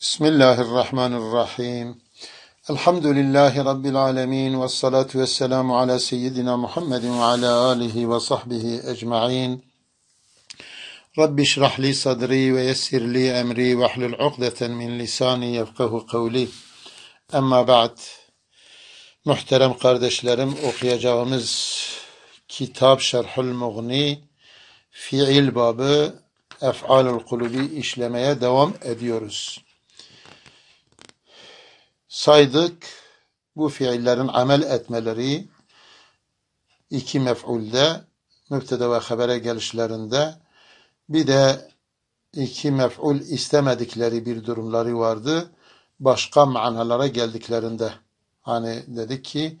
Bismillahirrahmanirrahim. Elhamdülillahi Rabbil alemin. Vessalatu vesselamu ala seyyidina Muhammedin ve ala alihi ve sahbihi ecma'in. Rabbi şrahli sadri ve yessirli emri ve ahlul uqdeten min lisani yefkahu kavli. Ama ba'd. Muhterem kardeşlerim okuyacağımız kitap Şerhül Mughni fiil babı Ef'alul kulubi işlemeye devam ediyoruz saydık bu fiillerin amel etmeleri iki mef'ulde müftede ve habere gelişlerinde bir de iki mef'ul istemedikleri bir durumları vardı. Başka manalara geldiklerinde. Hani dedik ki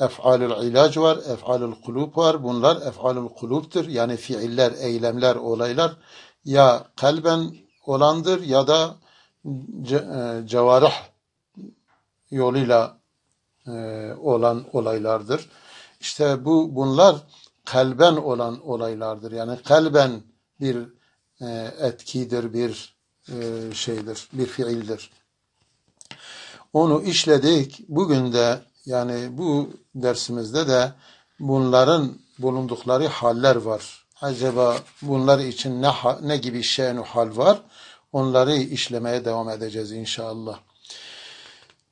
ef'alül ilac var, ef'alül kulub var. Bunlar ef'alül kulub'tür. Yani fiiller, eylemler, olaylar ya kalben olandır ya da ce e, cevarih yoluyla e, olan olaylardır. İşte bu bunlar kalben olan olaylardır. Yani kalben bir e, etkidir, bir e, şeydir, bir fiildir. Onu işledik. Bugün de yani bu dersimizde de bunların bulundukları haller var. Acaba bunlar için ne, ne gibi şenu hal var? Onları işlemeye devam edeceğiz inşallah.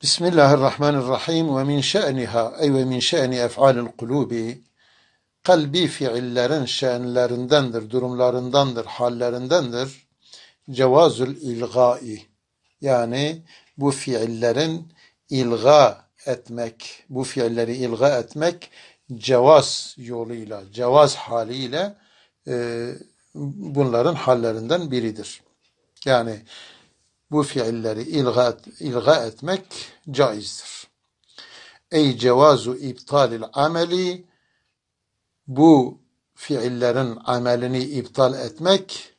Bismillahirrahmanirrahim ve min şe'niha ey ve min şe'ni ef'alil kulubi kalbi fiillerin şe'nlerindendir, durumlarındandır, hallerindendir. Cevazül ilgai yani bu fiillerin ilga etmek, bu fiilleri ilga etmek cevaz yoluyla, cevaz haliyle e, bunların hallerinden biridir. Yani bu fiilleri ilga, ilga etmek caizdir. Ey cevazu iptalil ameli bu fiillerin amelini iptal etmek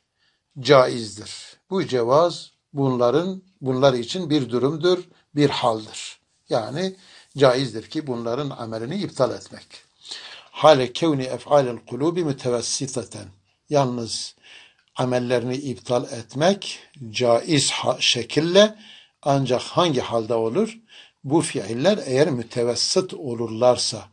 caizdir. Bu cevaz bunların bunlar için bir durumdur, bir haldir. Yani caizdir ki bunların amelini iptal etmek. Hale kevni ef'alil kulubi mütevessiteten. Yalnız amellerini iptal etmek caiz şekilde ancak hangi halde olur? Bu fiiller eğer mütevessit olurlarsa,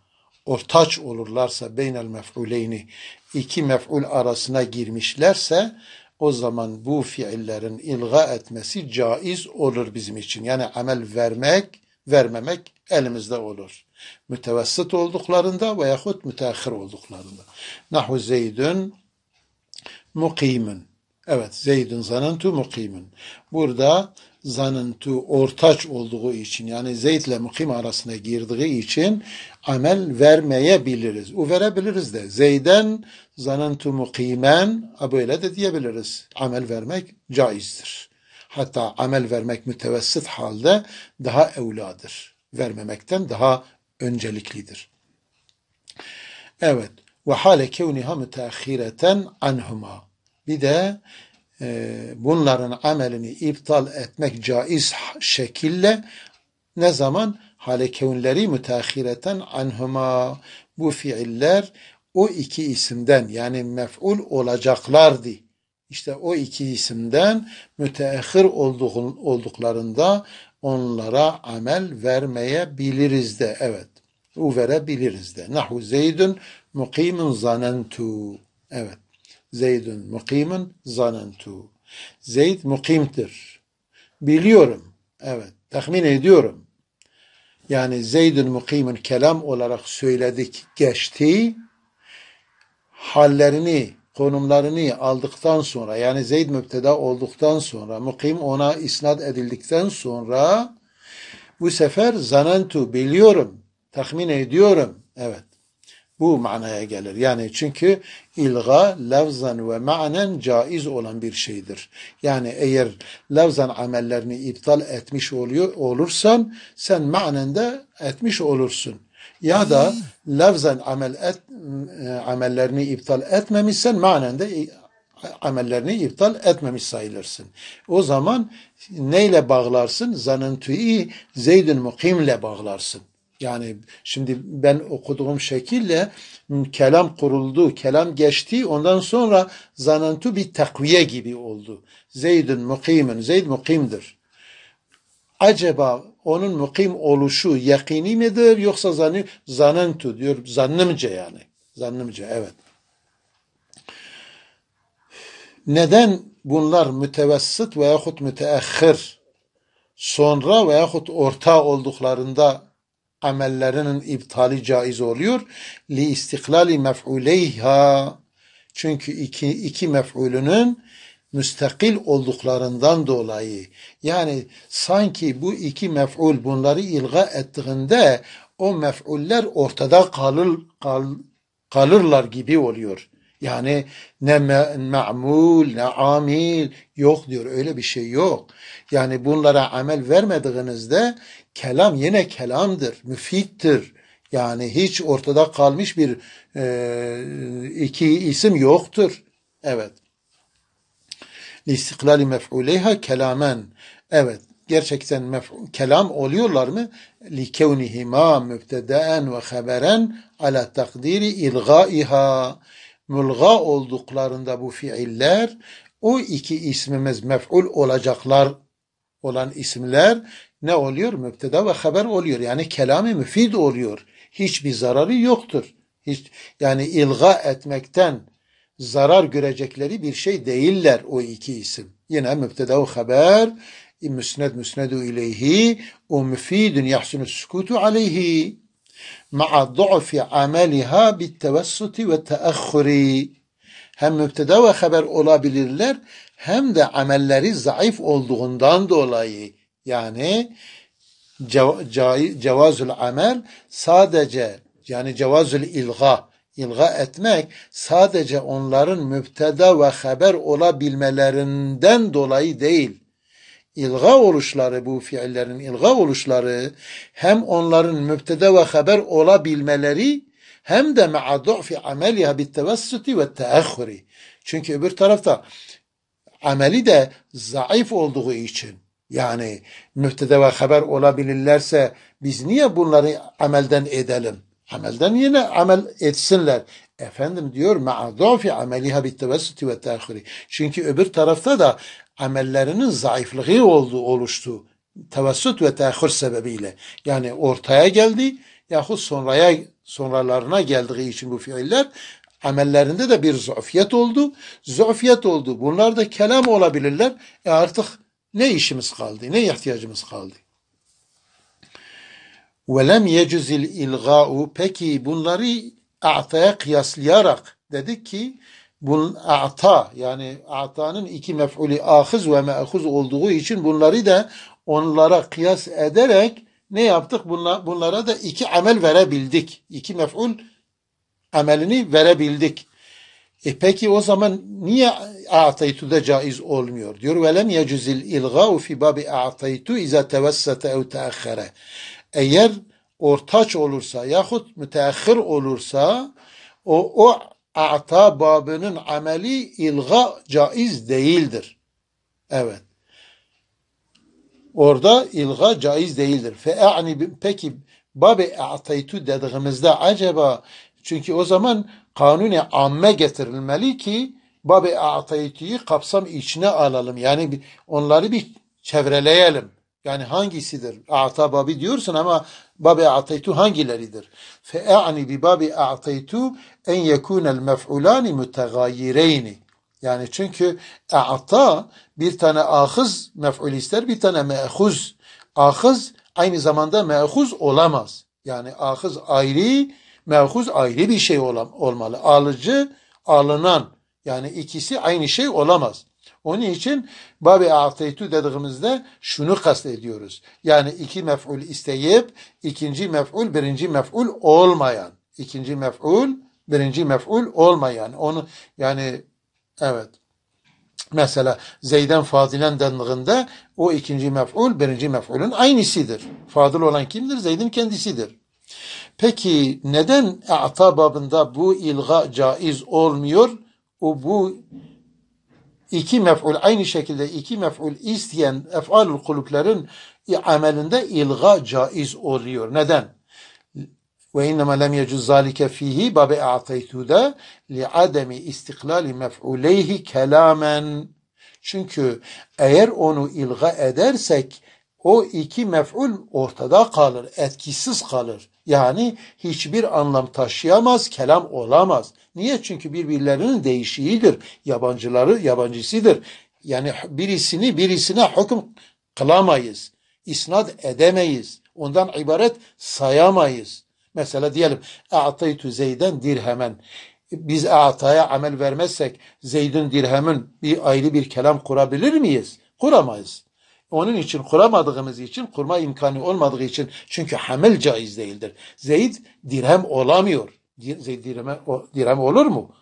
ortaç olurlarsa beynel mef'uleyni iki mef'ul arasına girmişlerse o zaman bu fiillerin ilga etmesi caiz olur bizim için. Yani amel vermek, vermemek elimizde olur. Mütevessit olduklarında veyahut müteahhir olduklarında. Nahu zeydün mukimun. Evet Zeydun zanıntu mukimun. Burada zanıntu ortaç olduğu için yani Zeyd ile mukim arasına girdiği için amel vermeyebiliriz. U verebiliriz de. Zeyden zanentu mukimen böyle de diyebiliriz. Amel vermek caizdir. Hatta amel vermek mütevessit halde daha evladır. Vermemekten daha önceliklidir. Evet ve hale kevniha müteahhireten anhuma. Bir de e, bunların amelini iptal etmek caiz şekilde ne zaman? Hale kevnleri müteahhireten anhuma. Bu fiiller o iki isimden yani mef'ul olacaklardı. İşte o iki isimden müteahhir olduklarında onlara amel vermeyebiliriz de. Evet. O verebiliriz de. Nahu zeydün Mukimun zanentu. Evet. Zeydun mukimun zanentu. Zeyd mukimtir. Biliyorum. Evet. Tahmin ediyorum. Yani Zeydun mukimun kelam olarak söyledik geçti. Hallerini, konumlarını aldıktan sonra yani Zeyd müpteda olduktan sonra mukim ona isnat edildikten sonra bu sefer zanentu biliyorum. Tahmin ediyorum. Evet. Bu manaya gelir. Yani çünkü ilga lafzan ve manen caiz olan bir şeydir. Yani eğer lafzan amellerini iptal etmiş oluyor olursan sen manen de etmiş olursun. Ya da hmm. lafzan amel et, amellerini iptal etmemişsen manen de amellerini iptal etmemiş sayılırsın. O zaman neyle bağlarsın? Zanıntü'yi zeydün mukimle bağlarsın. Yani şimdi ben okuduğum şekilde kelam kuruldu, kelam geçti. Ondan sonra zanantu bir takviye gibi oldu. Zeydün mukimin, Zeyd mukimdir. Acaba onun mukim oluşu yakini midir yoksa zanı, zanantu diyor zannımca yani. Zannımca evet. Neden bunlar mütevessit veyahut müteahhir sonra veyahut orta olduklarında amellerinin iptali caiz oluyor. Li istiklali mef'uleyha. Çünkü iki, iki mef'ulünün müstakil olduklarından dolayı yani sanki bu iki mef'ul bunları ilga ettiğinde o mef'uller ortada kalır, kal, kalırlar gibi oluyor. Yani ne ma'mul ne amil yok diyor öyle bir şey yok. Yani bunlara amel vermediğinizde kelam yine kelamdır, müfittir. Yani hiç ortada kalmış bir e, iki isim yoktur. Evet. Listiklali mef'uleyha kelamen. Evet. Gerçekten mef kelam oluyorlar mı? Likevnihima mübtedeen ve haberen ala takdiri ilgaiha. Mülga olduklarında bu fiiller o iki ismimiz mef'ul olacaklar olan isimler ne oluyor? Müpteda ve haber oluyor. Yani kelami müfid oluyor. Hiçbir zararı yoktur. Hiç, yani ilga etmekten zarar görecekleri bir şey değiller o iki isim. Yine müpteda ve haber müsned müsnedu ileyhi o müfidun yahsunu sükutu aleyhi ma'a du'fi ameliha bit tevessuti ve teahhuri hem müpteda ve haber olabilirler hem de amelleri zayıf olduğundan dolayı yani cevazül amel sadece yani cevazül ilga ilga etmek sadece onların müpteda ve haber olabilmelerinden dolayı değil. İlga oluşları bu fiillerin ilga oluşları hem onların müpteda ve haber olabilmeleri hem de ma'a du'fi ameliha bit ve teahhuri. Çünkü öbür tarafta ameli de zayıf olduğu için yani müftede ve haber olabilirlerse biz niye bunları amelden edelim? Amelden yine amel etsinler. Efendim diyor ma'adofi ameliha bittevessütü ve tehiri. Çünkü öbür tarafta da amellerinin zayıflığı oldu, oluştu. Tevessüt ve tehir sebebiyle. Yani ortaya geldi yahut sonraya sonralarına geldiği için bu fiiller amellerinde de bir zafiyet oldu. Zafiyet oldu. Bunlar da kelam olabilirler. E artık ne işimiz kaldı? Ne ihtiyacımız kaldı? وَلَمْ يَجُزِ الْاِلْغَاءُ Peki bunları a'taya kıyaslayarak dedik ki bun a'ta yani a'tanın iki mef'ulü ahız ve meahız olduğu için bunları da onlara kıyas ederek ne yaptık? Bunla, bunlara da iki amel verebildik. İki mef'ul amelini verebildik. E peki o zaman niye a'taytu da caiz olmuyor? Diyor ve lem yecüzil ilgâu fi babi a'taytu izâ tevessete ev teahhere. Eğer ortaç olursa yahut müteahhir olursa o, o a'ta babının ameli ilga caiz değildir. Evet. Orada ilga caiz değildir. Fe'ani peki babi a'taytu dediğimizde acaba çünkü o zaman kanuni amme getirilmeli ki babi ataytiyi kapsam içine alalım. Yani onları bir çevreleyelim. Yani hangisidir? Ata babi diyorsun ama babi ataytu hangileridir? Fe'ani bi babi ataytu en yekunel mef'ulani mutegayireyni. Yani çünkü a'ta bir tane ahız mef'ul ister, bir tane me'huz. Ahız aynı zamanda me'huz olamaz. Yani ahız ayrı, Me'huz ayrı bir şey ol olmalı. Alıcı, alınan. Yani ikisi aynı şey olamaz. Onun için babi a'teytu dediğimizde şunu kastediyoruz. Yani iki mef'ul isteyip ikinci mef'ul birinci mef'ul olmayan. ikinci mef'ul birinci mef'ul olmayan. Onu yani evet. Mesela Zeyden Fadilen dendiğinde o ikinci mef'ul birinci mef'ulün aynısidir. Fadıl olan kimdir? Zeyd'in kendisidir. Peki neden ata babında bu ilga caiz olmuyor? O bu iki mef'ul aynı şekilde iki mef'ul isteyen ef'alul kulüplerin amelinde ilga caiz oluyor. Neden? Ve innema lem yecuz zalike fihi babe a'taytuda li ademi istiklali mef'uleyhi kelamen. Çünkü eğer onu ilga edersek o iki mef'ul ortada kalır, etkisiz kalır. Yani hiçbir anlam taşıyamaz, kelam olamaz. Niye? Çünkü birbirlerinin değişiğidir, yabancıları yabancısıdır. Yani birisini birisine hüküm kılamayız, isnat edemeyiz, ondan ibaret sayamayız. Mesela diyelim, اَعْتَيْتُ zeyden dirhemen. biz ataya amel vermezsek Zeyd'in dirhemin bir ayrı bir kelam kurabilir miyiz? Kuramayız. Onun için kuramadığımız için, kurma imkanı olmadığı için çünkü hamil caiz değildir. Zeyd dirhem olamıyor. Zeyd dirhem, dirhem olur mu?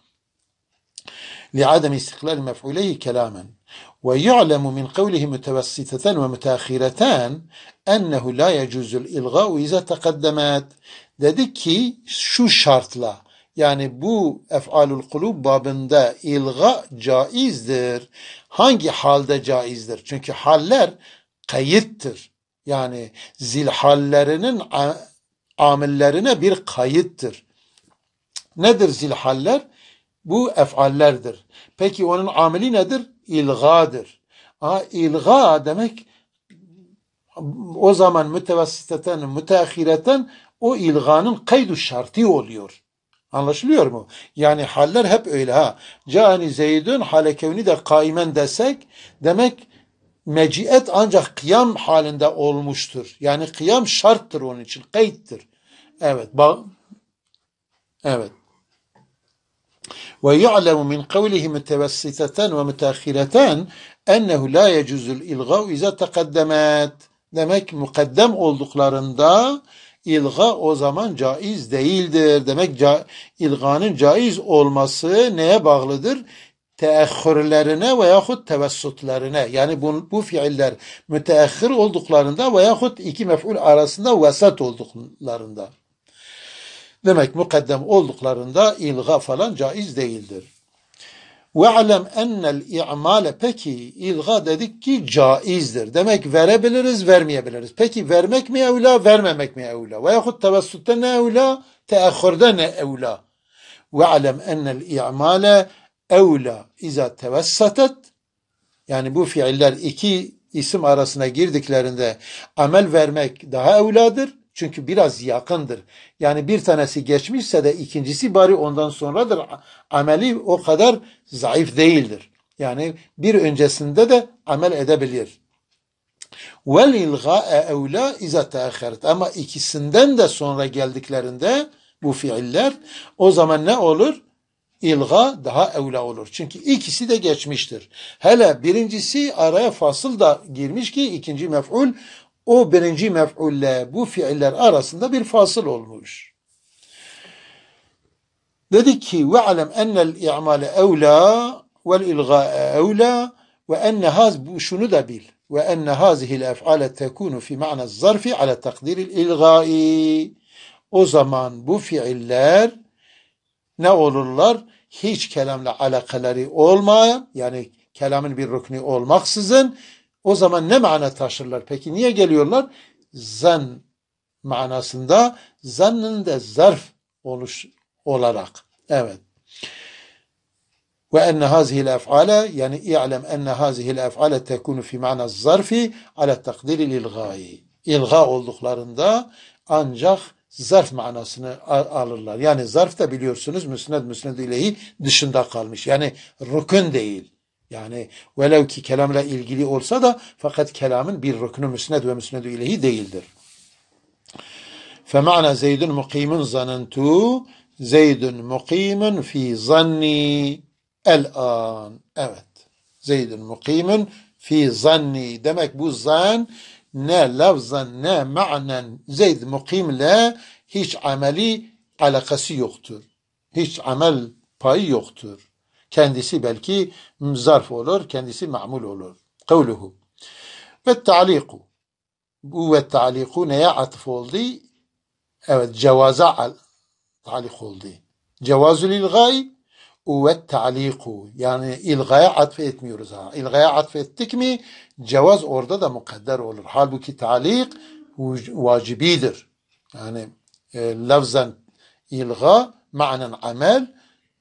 لعدم استقلال مفعوليه كلاما ويعلم مِنْ قَوْلِهِ متوسطتان ومتأخرتان أنه لَا يجوز الإلغاء إذا تقدمت dedi ki şu şartla yani bu ef'alul kulub babında ilga caizdir. Hangi halde caizdir? Çünkü haller kayıttır. Yani zilhallerinin amillerine bir kayıttır. Nedir zilhaller? Bu ef'allerdir. Peki onun ameli nedir? İlgadır. Ha, ilga demek o zaman mütevessiteten, müteahhireten o ilganın kaydu şartı oluyor. Anlaşılıyor mu? Yani haller hep öyle ha. Cani Zeydün hale kevni de kaimen desek demek meciet ancak kıyam halinde olmuştur. Yani kıyam şarttır onun için. Kayıttır. Evet. Evet. Ve yu'lemu min kavlihi mütevessiteten ve müteahhireten ennehu la yecuzul ilgav ize tekaddemet. Demek mukaddem olduklarında ilga o zaman caiz değildir. Demek ca, ilganın caiz olması neye bağlıdır? teahhürlerine veyahut tevessutlerine yani bu, bu fiiller müteahhir olduklarında veyahut iki mef'ul arasında vesat olduklarında. Demek mukaddem olduklarında ilga falan caiz değildir. Ve وَعْلَمْ اَنَّ الْاِعْمَالَ Peki ilga dedik ki caizdir. Demek verebiliriz, vermeyebiliriz. Peki vermek mi evla, vermemek mi evla? Veyahut tevessutta ne evla, teahhürde ne evla? وَعْلَمْ اَنَّ الْاِعْمَالَ evla اِذَا tevessatet Yani bu fiiller iki isim arasına girdiklerinde amel vermek daha evladır. Çünkü biraz yakındır. Yani bir tanesi geçmişse de ikincisi bari ondan sonradır. Ameli o kadar zayıf değildir. Yani bir öncesinde de amel edebilir. Vel ilga'e evla iza teakheret. Ama ikisinden de sonra geldiklerinde bu fiiller o zaman ne olur? İlga daha evla olur. Çünkü ikisi de geçmiştir. Hele birincisi araya fasıl da girmiş ki ikinci mef'ul o birinci mef'ulle bu fiiller arasında bir fasıl olmuş. Dedik ki ve alem enel i'male evla vel ilga'e evla ve enne haz şunu da bil ve enne hazihil ef'ale tekunu fi ma'na zarfi ala takdiril ilgai o zaman bu fiiller ne olurlar? Hiç kelamla alakaları olmayan yani kelamın bir rükni olmaksızın o zaman ne mana taşırlar? Peki niye geliyorlar? Zen manasında zannın da zarf oluş olarak. Evet. Ve enne hazihil ef'ale yani i'lem enne hazihil ef'ale tekunu fi mana zarfi ala takdiri ilgayi. İlga olduklarında ancak zarf manasını alırlar. Yani zarf da biliyorsunuz müsned müsned ilehi dışında kalmış. Yani rükün değil. Yani velev ki kelamla ilgili olsa da fakat kelamın bir rüknü müsned ve müsnedü ilahi değildir. فَمَعْنَا زَيْدٌ مُقِيمٌ زَنَنْتُ زَيْدٌ مُقِيمٌ ف۪ي ظَنِّي الْآنِ Evet. Zeydün mukimun fi zanni. Demek bu zan ne lafzan ne ma'nen Zeyd mukimle hiç ameli alakası yoktur. Hiç amel payı yoktur. Kendisi belki zarf olur, kendisi ma'mul olur. Kavluhu. Ve ta'liku. Bu ve ta'liku neye atıf oldu? Evet, cevaza ta'lik oldu. Cevazül ilgay ve ta'liku. Yani ilgaya atf etmiyoruz ha. İlgaya atf ettik mi cevaz orada da mukadder olur. Halbuki ta'lik vacibidir. Yani e, lafzen ilga, manen amel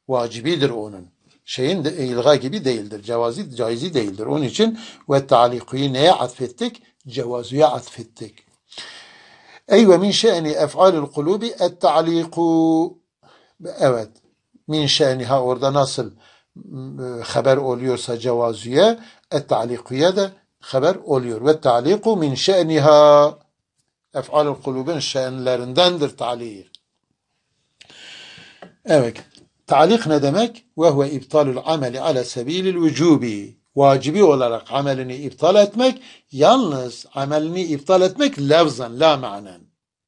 vacibidir onun şeyin de ilga gibi değildir. Cevazi caizi değildir. Onun için ve ta'likuyu neye atfettik? Cevazuya atfettik. Ey ve min şe'ni ef'alil kulubi et ta'liku. Evet. Min şe'niha orada nasıl ıı, haber oluyorsa cevazuya et ta'likuya da haber oluyor. Ve ta'liku min şe'niha. Ef'alil kulubun şe'nlerindendir ta'lik. Evet. Talik ne demek? Ve huve iptalul ameli ala sebilil vücubi. Vacibi olarak amelini iptal etmek, yalnız amelini iptal etmek levzan, la manen.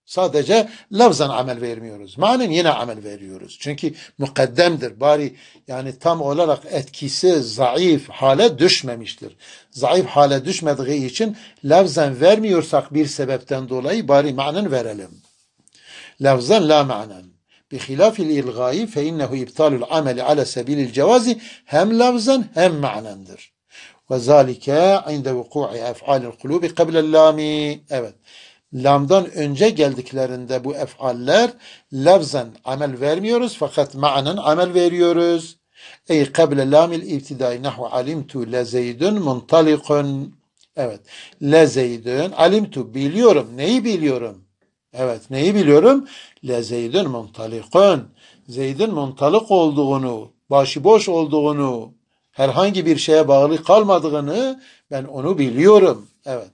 Sadece lafzan amel vermiyoruz. Manen yine amel veriyoruz. Çünkü mukaddemdir. Bari yani tam olarak etkisi zayıf hale düşmemiştir. Zayıf hale düşmediği için lafzan vermiyorsak bir sebepten dolayı bari manen verelim. Lafzan la manen bihilafil ilgai fe innehu iptalul ameli ala sebilil cevazi hem lafzan hem manendir. Ve zalike inde vuku'i ef'alil kulubi kablel lami. Evet. Lamdan önce geldiklerinde bu ef'aller lafzan amel vermiyoruz fakat manen amel veriyoruz. Ey kable lamil ibtidai nahve alimtu le zeydun muntalikun. Evet. Le zeydun alimtu biliyorum. Neyi biliyorum? Evet neyi biliyorum? Le Zeyd'in muntalikun. Zeyd'in muntalık olduğunu, başıboş olduğunu, herhangi bir şeye bağlı kalmadığını ben onu biliyorum. Evet.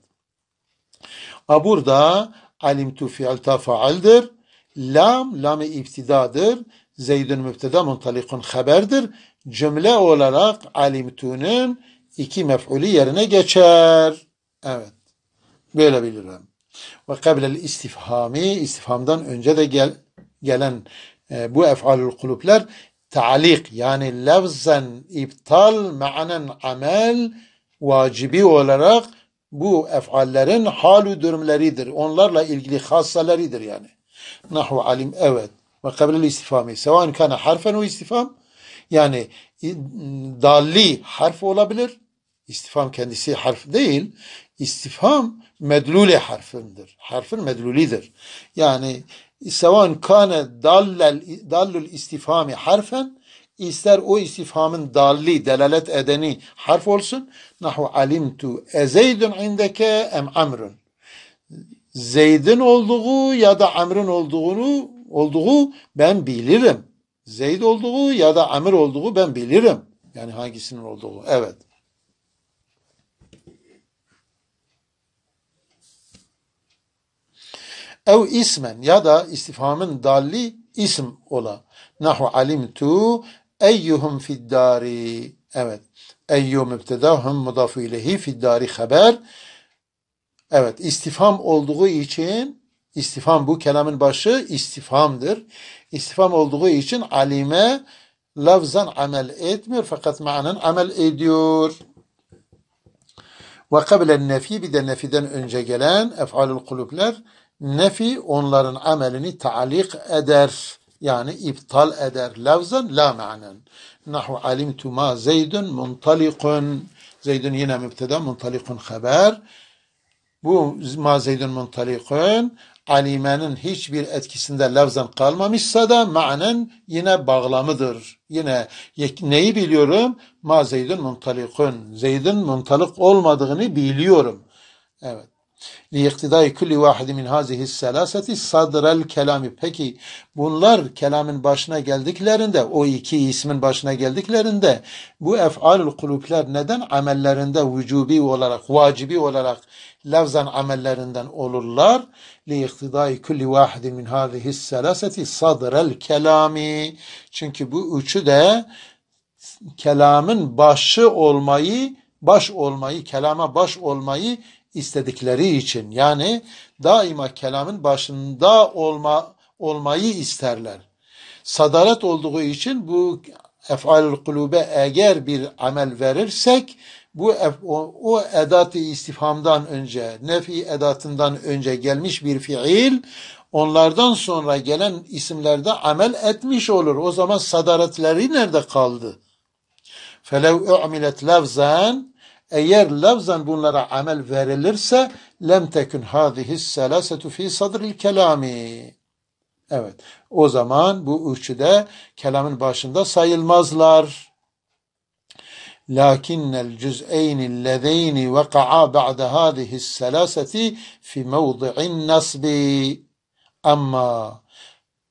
A burada alimtu fiilta faaldir. Lam, lam-ı iptidadır. Zeydün müfteda muntalikun haberdir. Cümle olarak alimtu'nun iki mef'ulü yerine geçer. Evet. Böyle bilirim. Ve قبل istifhami istifhamdan önce de gel, gelen e, bu ef'alül kulüpler taalik yani lafzan iptal manen amel vacibi olarak bu ef'allerin halü dürümleridir. Onlarla ilgili hassaleridir yani. Nahu alim evet. Ve kablel istifhami. Sevan kana harfen o istifham. Yani dalli harf olabilir İstifam kendisi harf değil. İstifham medlule harfindir. Harfin medlulidir. Yani sevan kane dallel, dallul istifhami harfen ister o istifamın dalli, delalet edeni harf olsun. Nahu alimtu ezeydun indeke em amrun. Zeyd'in olduğu ya da Amr'ın olduğunu olduğu ben bilirim. Zeyd olduğu ya da Amr olduğu ben bilirim. Yani hangisinin olduğu. Evet. Ev ismen ya da istifhamın dalli isim ola. Nahu alimtu eyyuhum fiddari. Evet. Eyyu mübtedahum mudafu ilehi fiddari haber. Evet istifham olduğu için istifam bu kelamın başı istifamdır. İstifam olduğu için alime lafzan amel etmiyor fakat manen amel ediyor. Ve kablen nefi bir de nefiden önce gelen efalül kulüpler Nefi onların amelini taalik eder. Yani iptal eder. Lafzen la ma'nen. Nahu alimtu ma zeydun muntalikun. Zeydun yine müpteda muntalikun haber. Bu ma zeydun muntalikun alimenin hiçbir etkisinde lafzen kalmamışsa da manen yine bağlamıdır. Yine neyi biliyorum? Ma zeydun muntalikun. Zeydun muntalik olmadığını biliyorum. Evet. لِيَقْتِدَاءِ كُلِّ وَاحِدٍ min هَذِهِ السَّلَاسَةِ صَدْرَ kelami. Peki bunlar kelamın başına geldiklerinde, o iki ismin başına geldiklerinde bu ef'alül kulüpler neden amellerinde vücubi olarak, vacibi olarak lafzan amellerinden olurlar? لِيَقْتِدَاءِ كُلِّ وَاحِدٍ min هَذِهِ السَّلَاسَةِ صَدْرَ kelami. Çünkü bu üçü de kelamın başı olmayı, baş olmayı, kelama baş olmayı istedikleri için yani daima kelamın başında olma olmayı isterler. Sadaret olduğu için bu efal kulube eğer bir amel verirsek bu o, o edat-ı istifhamdan önce nefi edatından önce gelmiş bir fiil onlardan sonra gelen isimlerde amel etmiş olur. O zaman sadaretleri nerede kaldı? فَلَوْ u'milet lafzan eğer lafzan bunlara amel verilirse lem tekün hâzihi selâsetu fî sadril kelâmi. Evet. O zaman bu üçü de kelamın başında sayılmazlar. Lakinnel cüz'eyni lezeyni veka'a ba'de hâzihi selâseti fi mevdi'in nasbi. Ama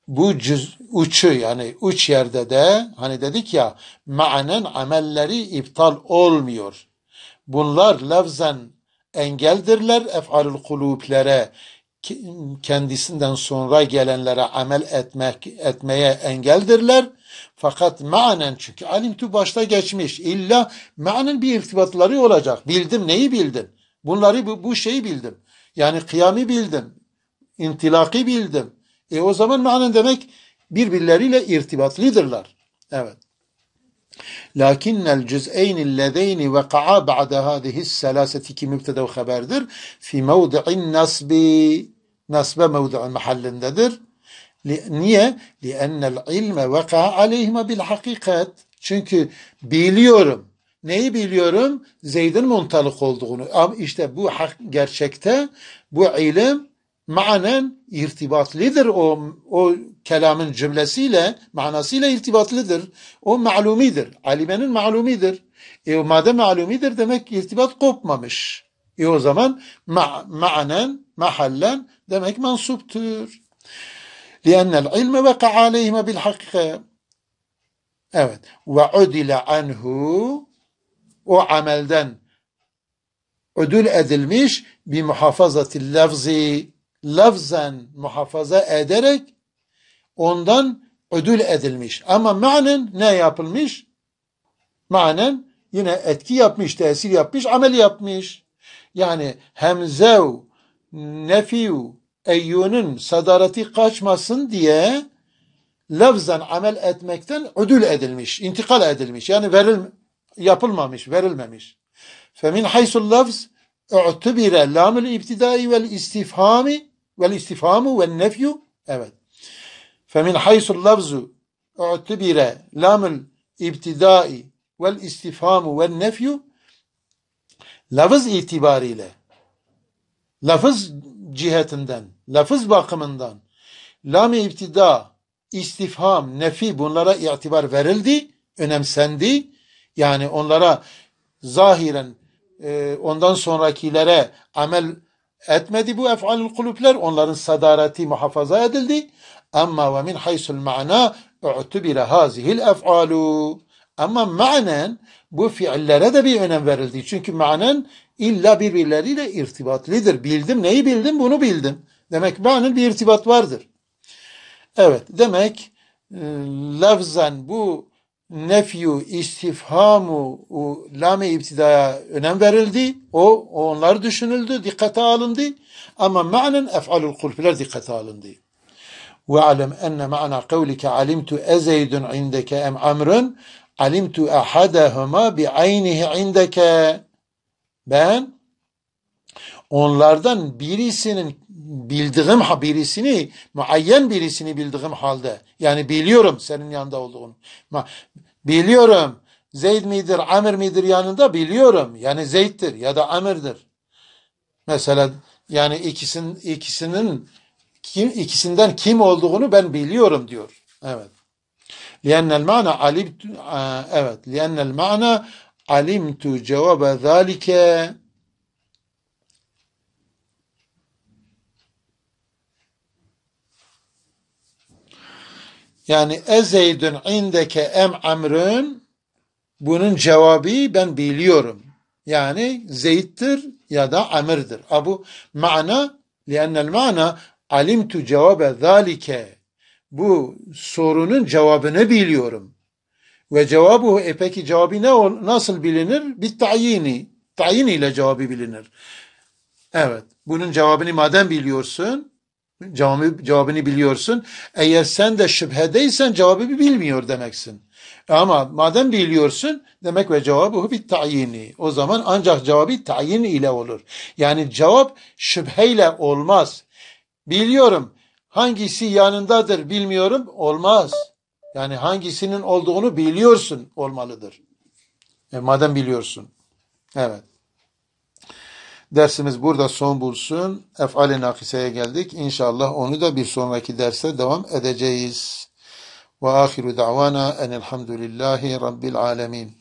bu cüz, uçu yani uç yerde de hani dedik ya manen amelleri iptal olmuyor. Bunlar lafzen engeldirler ef'alül kuluplere kendisinden sonra gelenlere amel etmek etmeye engeldirler. Fakat manen çünkü alimtu başta geçmiş. İlla manen bir irtibatları olacak. Bildim neyi bildim? Bunları bu, bu şeyi bildim. Yani kıyami bildim. intilaki bildim. E o zaman manen demek birbirleriyle irtibatlıdırlar. Evet. Lakinnel cüz'eyni lezeyni veka'a ba'de hadihi selaseti ki mübtede haberdir. Fi mevdi'in nasbi nasbe mevdi'in mahallindedir. Niye? لِأَنَّ الْعِلْمَ وَقَعَ bil-hakikat. Çünkü biliyorum. Neyi biliyorum? Zeyd'in muntalık olduğunu. Ama işte bu hak, gerçekte bu ilim manen irtibatlidir o, o kelamın cümlesiyle, manasıyla irtibatlıdır O malumidir. Alimenin malumidir. E o madem malumidir demek ki irtibat kopmamış. E o zaman ma manen, mahallen demek mansuptur. لِأَنَّ الْعِلْمَ وَقَعَ عَلَيْهِمَ بِالْحَقِّ Evet. وَعُدِلَ anhu O amelden ödül edilmiş bir muhafazati lafzi lafzen muhafaza ederek ondan ödül edilmiş. Ama manen ne yapılmış? Manen yine etki yapmış, tesir yapmış, amel yapmış. Yani hemzev, nefiu, eyyunun sadarati kaçmasın diye lafzen amel etmekten ödül edilmiş, intikal edilmiş. Yani veril, yapılmamış, verilmemiş. Femin haysul lafz u'tibire lamül ibtidai vel istifhami vel istifhamu ve nefyu evet. Femin haysul lafzu u'tibire lamul ibtidai vel istifhamu ve nefyu lafız itibariyle lafız cihetinden lafız bakımından lam-ı ibtida istifham, nefi bunlara itibar verildi, önemsendi. Yani onlara zahiren e, ondan sonrakilere amel etmedi bu ef'alül kulüpler. Onların sadareti muhafaza edildi. Ama ve min haysul ma'na u'tubile hazihil ef'alu. Ama manen bu fiillere de bir önem verildi. Çünkü manen illa birbirleriyle irtibatlidir. Bildim neyi bildim bunu bildim. Demek manen bir irtibat vardır. Evet demek e, lafzen bu nefyu, istifhamu, lame ibtidaya önem verildi. O, onlar düşünüldü, dikkate alındı. Ama manen ef'alul kulfiler dikkate alındı. Ve alem enne ma'na kavlike alimtu ezeydun indeke em amrun alimtu ahadahuma bi aynihi indeke ben onlardan birisinin bildiğim birisini muayyen birisini bildiğim halde yani biliyorum senin yanında olduğunu. Biliyorum. Zeyd midir, Amir midir yanında biliyorum. Yani Zeyd'dir ya da Amir'dir. Mesela yani ikisinin ikisinin kim ikisinden kim olduğunu ben biliyorum diyor. Evet. Li'ennel mana alim evet. Li'ennel mana alimtu e, cevabe zalike Yani ezeydün indeke em amrün bunun cevabı ben biliyorum. Yani zeyttir ya da amirdir. Abu mana li'ennel mana alimtu cevabe zalike bu sorunun cevabını biliyorum. Ve cevabı e peki cevabı ne nasıl bilinir? Bir tayini. Tayin ile cevabı bilinir. Evet. Bunun cevabını madem biliyorsun Cevabı, cevabını biliyorsun. Eğer sen de şüphedeysen cevabı bilmiyor demeksin. Ama madem biliyorsun demek ve cevabı bir tayini. O zaman ancak cevabı tayin ile olur. Yani cevap şüpheyle olmaz. Biliyorum. Hangisi yanındadır bilmiyorum olmaz. Yani hangisinin olduğunu biliyorsun olmalıdır. E, madem biliyorsun. Evet. Dersimiz burada son bulsun. Ef'ali nakiseye geldik. İnşallah onu da bir sonraki derste devam edeceğiz. Ve ahiru davana enelhamdülillahi rabbil alemin.